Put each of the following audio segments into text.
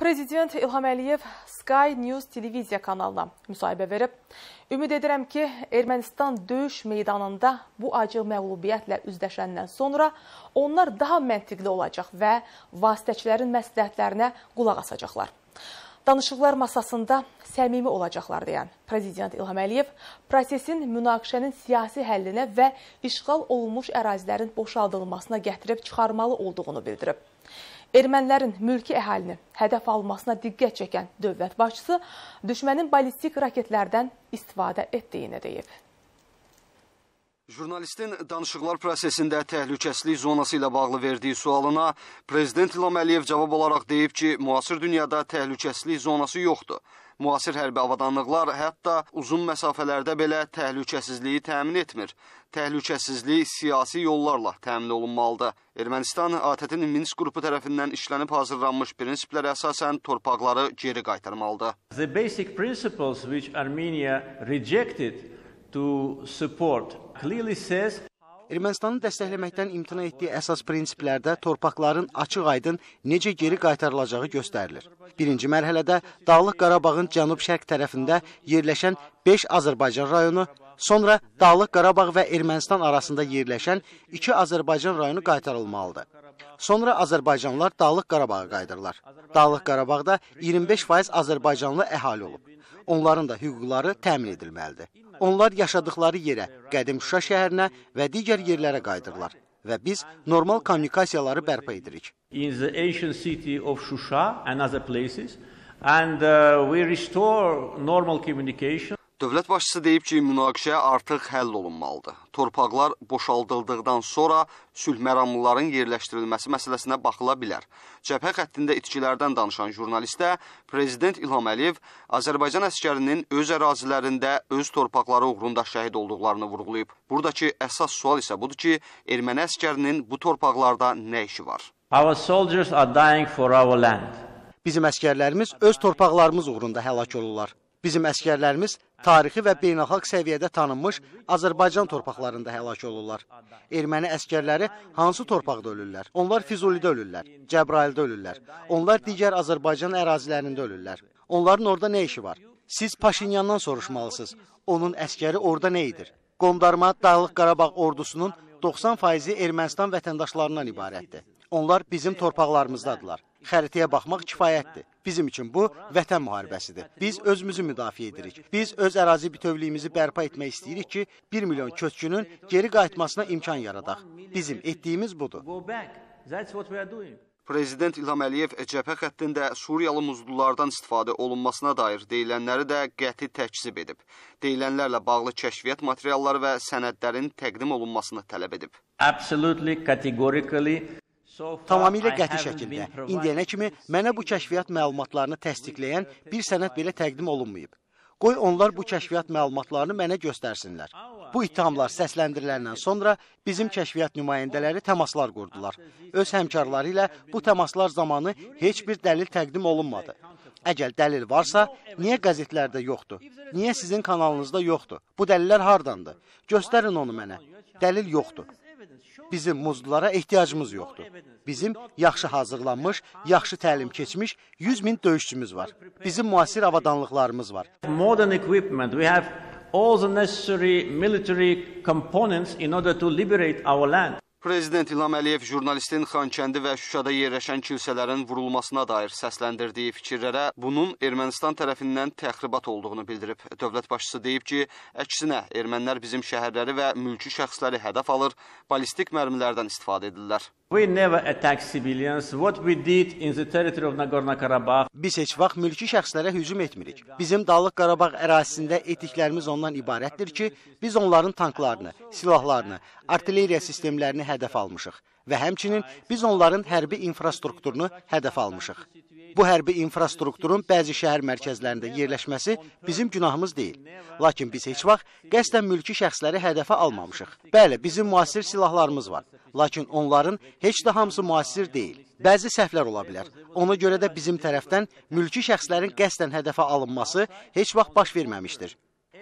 Prezident İlham Əliyev Sky News televiziya kanalına müsahibə verib. Ümid edirəm ki, Ermənistan döyüş meydanında bu acı məğlubiyyətlə üzləşəndən sonra onlar daha məntiqli olacaq və vasitəçilərin məsləhətlərinə qulaq asacaqlar. Danışıqlar masasında səmimi olacaqlar deyən Prezident İlham Əliyev prosesin münaqişənin siyasi həllinə və işğal olunmuş ərazilərin boşaldılmasına gətirib çıxarmalı olduğunu bildirib. Ermənilərin mülki əhalini hədəf almasına diqqət çəkən dövlət başçısı düşmənin ballistik raketlərdən istifadə etdiyini deyib. Jurnalistin danışıqlar prosesində təhlükəsizlik zonası ilə bağlı verdiyi sualına Prezident İlham Əliyev cavab olaraq deyib ki, müasir dünyada təhlükəsizlik zonası yoxdur müasir hərbi avadanlıqlar hətta uzun məsafələrdə belə təhlükəsizliyi təmin etmir. Təhlükəsizlik siyasi yollarla təmin olunmalıdır. Ermənistan ATƏT-in Minsk qrupu tərəfindən işlənib hazırlanmış prinsiplərə əsasən torpaqları geri qaytarmalıdır. The basic principles which Armenia rejected to support clearly says Ermənistanın dəstəkləməkdən imtina etdiyi əsas prinsiplərdə torpaqların açıq-aydın necə geri qaytarılacağı göstərilir. Birinci mərhələdə Dağlıq Qarabağın cənub-şərq tərəfində yerləşən 5 Azərbaycan rayonu, sonra Dağlıq Qarabağ və Ermənistan arasında yerləşən 2 Azərbaycan rayonu qaytarılmalıdır. Sonra Azərbaycanlar Dağlıq Qarabağa qayıdırlar. Dağlıq Qarabağda 25% Azərbaycanlı əhali olub onların da hüquqları təmin edilməlidir. Onlar yaşadıkları yerə, qədim Şuşa şəhərinə və digər yerlərə qayıdırlar və biz normal kommunikasiyaları bərpa edirik. In the ancient city of Shusha and other places and uh, we restore normal communication Dövlət başçısı deyib ki, münaqişə artıq həll olunmalıdır. Torpaqlar boşaldıldıqdan sonra sülh məramlıların yerləşdirilməsi məsələsinə baxıla bilər. Cəbhə xəttində itkilərdən danışan jurnalistə prezident İlham Əliyev Azərbaycan əskərinin öz ərazilərində öz torpaqları uğrunda şəhid olduqlarını vurğulayıb. Buradakı əsas sual isə budur ki, erməni əskərinin bu torpaqlarda nə işi var? Our soldiers are dying for our land. Bizim əskərlərimiz öz torpaqlarımız uğrunda həlak olurlar. Bizim əskərlərimiz tarixi və beynəlxalq səviyyədə tanınmış Azərbaycan torpaqlarında həlak olurlar. Erməni əskərləri hansı torpaqda ölürlər? Onlar Füzulidə ölürlər, Cəbraildə ölürlər. Onlar digər Azərbaycan ərazilərində ölürlər. Onların orada nə işi var? Siz Paşinyandan soruşmalısınız. Onun əskəri orada nə edir? Qondarma Dağlıq Qarabağ ordusunun 90 faizi Ermənistan vətəndaşlarından ibarətdir. Onlar bizim torpaqlarımızdadılar xəritəyə baxmaq kifayətdir. Bizim üçün bu vətən müharibəsidir. Biz özümüzü müdafiə edirik. Biz öz ərazi bütövlüyümüzü bərpa etmək istəyirik ki, 1 milyon köçkünün geri qayıtmasına imkan yaradaq. Bizim etdiyimiz budur. Prezident İlham Əliyev cəbhə xəttində Suriyalı muzlulardan istifadə olunmasına dair deyilənləri də qəti təkzib edib. Deyilənlərlə bağlı kəşfiyyat materialları və sənədlərin təqdim olunmasını tələb edib. Absolutely, categorically Tamamilə qəti şəkildə indiyənə kimi mənə bu kəşfiyyat məlumatlarını təsdiqləyən bir sənəd belə təqdim olunmayıb. Qoy onlar bu kəşfiyyat məlumatlarını mənə göstərsinlər. Bu ittihamlar səsləndiriləndən sonra bizim kəşfiyyat nümayəndələri təmaslar qurdular. Öz həmkarları ilə bu təmaslar zamanı heç bir dəlil təqdim olunmadı. Əgər dəlil varsa, niyə qəzetlərdə yoxdur? Niyə sizin kanalınızda yoxdur? Bu dəlillər hardandır? Göstərin onu mənə. Dəlil yoxdur. Bizim muzlulara ehtiyacımız yoxdur. Bizim yaxşı hazırlanmış, yaxşı təlim keçmiş 100 min döyüşçümüz var. Bizim müasir avadanlıqlarımız var. Modern equipment, we have all the necessary military components in order to liberate our land. Prezident İlham Əliyev jurnalistin Xankəndi və Şuşada yerləşən kilsələrin vurulmasına dair səsləndirdiyi fikirlərə bunun Ermənistan tərəfindən təxribat olduğunu bildirib. Dövlət başçısı deyib ki, əksinə ermənilər bizim şəhərləri və mülki şəxsləri hədəf alır, ballistik mərmilərdən istifadə edirlər. We never attack civilians. What we did in the territory of Nagorno-Karabakh. Biz heç vaxt mülki şəxslərə hücum etmirik. Bizim Dağlıq Qarabağ ərazisində etdiklərimiz ondan ibarətdir ki, biz onların tanklarını, silahlarını, artilleriya sistemlərini hədəf almışıq və həmçinin biz onların hərbi infrastrukturunu hədəf almışıq. Bu hərbi infrastrukturun bəzi şəhər mərkəzlərində yerləşməsi bizim günahımız deyil. Lakin biz heç vaxt qəsdən mülki şəxsləri hədəfə almamışıq. Bəli, bizim müasir silahlarımız var, lakin onların heç də hamısı müasir deyil. Bəzi səhvlər ola bilər. Ona görə də bizim tərəfdən mülki şəxslərin qəsdən hədəfə alınması heç vaxt baş verməmişdir.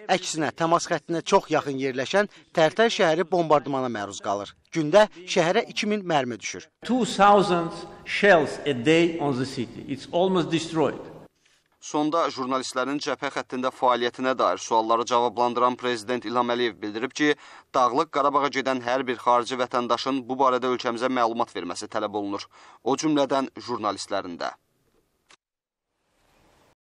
Əksinə, təmas xəttinə çox yaxın yerləşən Tərtər şəhəri bombardmana məruz qalır. Gündə şəhərə 2000 mərmi düşür. 2000 shells a day on the city. It's almost destroyed. Sonda jurnalistlərin cəbhə xəttində fəaliyyətinə dair sualları cavablandıran prezident İlham Əliyev bildirib ki, Dağlıq Qarabağa gedən hər bir xarici vətəndaşın bu barədə ölkəmizə məlumat verməsi tələb olunur. O cümlədən jurnalistlərin də.